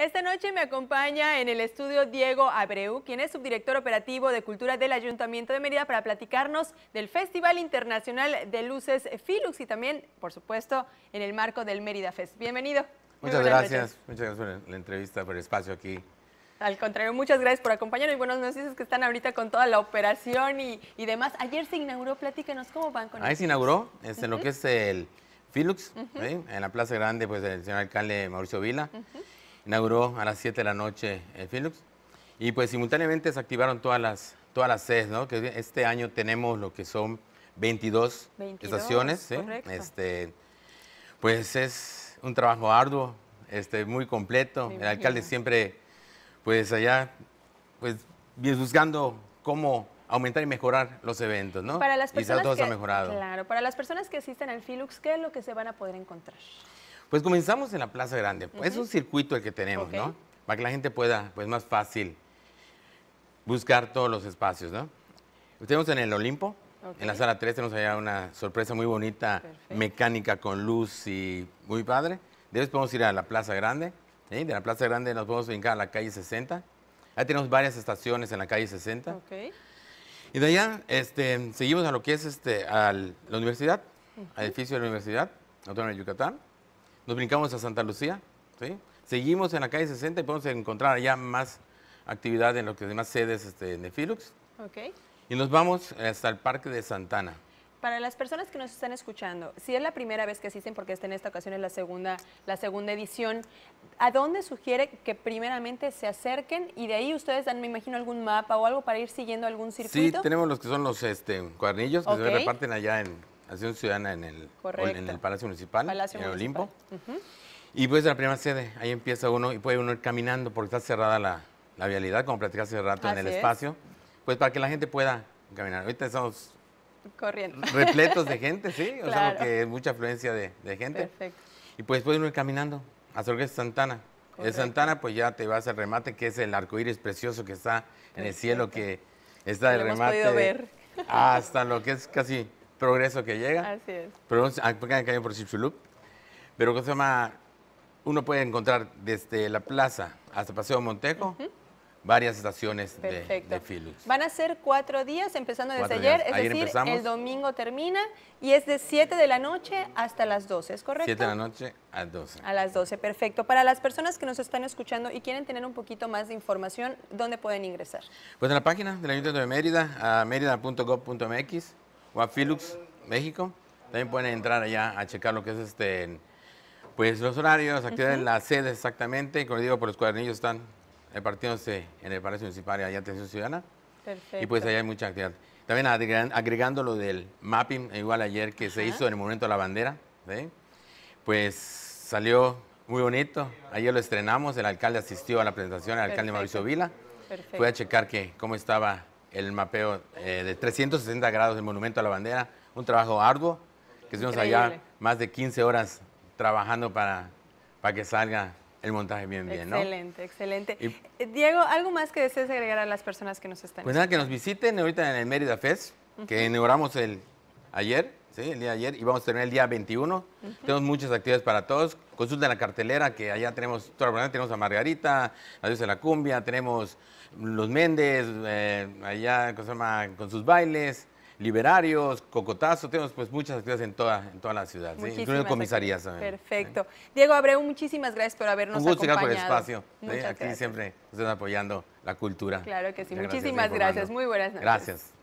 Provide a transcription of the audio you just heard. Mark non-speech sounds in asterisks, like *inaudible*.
Esta noche me acompaña en el estudio Diego Abreu, quien es subdirector operativo de Cultura del Ayuntamiento de Mérida, para platicarnos del Festival Internacional de Luces Filux y también, por supuesto, en el marco del Mérida Fest. Bienvenido. Muchas gracias, muchas gracias por la entrevista, por el espacio aquí. Al contrario, muchas gracias por acompañarnos y buenos nos que están ahorita con toda la operación y, demás. Ayer se inauguró, platícanos cómo van con Ahí se inauguró, en este, lo que es el Filux, en la Plaza Grande, pues el señor alcalde Mauricio Vila inauguró a las 7 de la noche el eh, Philips. Y pues simultáneamente se activaron todas las, todas las sedes, ¿no? Que este año tenemos lo que son 22, estaciones. ¿eh? Este, pues es un trabajo arduo, este, muy completo. El alcalde siempre, pues allá, pues buscando cómo aumentar y mejorar los eventos, ¿no? Para las personas y que, ha mejorado. Claro, para las personas que asisten al Filux, ¿qué es lo que se van a poder encontrar? Pues comenzamos en la Plaza Grande. Es un circuito el que tenemos, ¿no? Para que la gente pueda, pues más fácil, buscar todos los espacios, ¿no? Tenemos en el Olimpo, en la sala 3 tenemos allá una sorpresa muy bonita, mecánica con luz y muy padre. Después podemos ir a la Plaza Grande, de la Plaza Grande nos podemos brincar a la calle 60. Ahí tenemos varias estaciones en la calle 60. Y de allá este, seguimos a lo que es este, a la universidad, al edificio de la universidad, Autónoma de Yucatán nos brincamos a Santa Lucía, ¿sí? seguimos en la calle 60 y podemos encontrar allá más actividad en lo que demás sedes de este, Filux. Y nos vamos hasta el Parque de Santana. Para las personas que nos están escuchando, si es la primera vez que asisten, porque esta en esta ocasión es la segunda, la segunda edición, ¿a dónde sugiere que primeramente se acerquen y de ahí ustedes dan, me imagino, algún mapa o algo para ir siguiendo algún circuito? Sí, tenemos los que son los este, cuadernillos que se reparten allá en, sido Ciudadana en el, en el Palacio Municipal, en Olimpo. Y pues la primera sede, ahí empieza uno y puede uno ir caminando porque está cerrada la, vialidad, como platicaste hace rato, en el espacio, pues para que la gente pueda caminar. Ahorita estamos corriendo. *laughs* Repletos de gente, sí, o sea, que es mucha afluencia de, gente. Perfecto. Y pues puede uno ir caminando hasta es Santana. De Santana, pues ya te vas al remate, que es el arcoíris precioso que está en el cielo, que está de remate. ver. Hasta lo que es casi progreso que llega. Así es. Pero acá ah, en por Chipchulup. Pero cómo se llama, uno puede encontrar desde la plaza hasta Paseo Montejo Varias estaciones de, de Van a ser cuatro días, empezando desde ayer, es decir, el domingo termina y es de 7 de la noche hasta las 12, ¿es correcto? 7 de la noche a 12. A las 12, perfecto. Para las personas que nos están escuchando y quieren tener un poquito más de información, ¿dónde pueden ingresar? Pues en la página del Ayuntamiento de Mérida, a mérida.gov.mx Guapilux México. También pueden entrar allá a checar lo que es este, pues los horarios, actividades, en la sede exactamente. como les digo, por pues, los cuadernillos están repartiéndose en el Palacio Municipal y allá Atención Ciudadana. Perfecto. Y pues allá hay mucha actividad. También agregando lo del mapping, igual ayer que se hizo en el Monumento a la Bandera, pues salió muy bonito. Ayer lo estrenamos, el alcalde asistió a la presentación, el alcalde Mauricio Vila. Perfecto. Fue a checar que, cómo estaba el mapeo eh, de 360 grados del Monumento a la Bandera, un trabajo arduo, que estuvimos allá más de 15 horas trabajando para, para que salga el montaje bien, bien, excelente, Excelente, eh, Diego, ¿algo más que desees agregar a las personas que nos están Pues nada, que nos visiten ahorita en el Mérida Fest, que inauguramos el, ayer, Sí, el día de ayer y vamos a terminar el día 21. Tenemos muchas actividades para todos. Consulten la cartelera que allá tenemos, toda la tenemos a Margarita, a Dios de la Cumbia, tenemos los Méndez, eh, allá con sus bailes. Liberarios, Cocotazo, tenemos pues muchas actividades en toda, en toda la ciudad, ¿sí? incluyendo comisarías Perfecto. Diego Abreu, muchísimas gracias por habernos Un gusto acompañado. por el espacio. Aquí siempre están apoyando la cultura. Claro que sí. muchísimas gracias. Muy buenas noches. Gracias.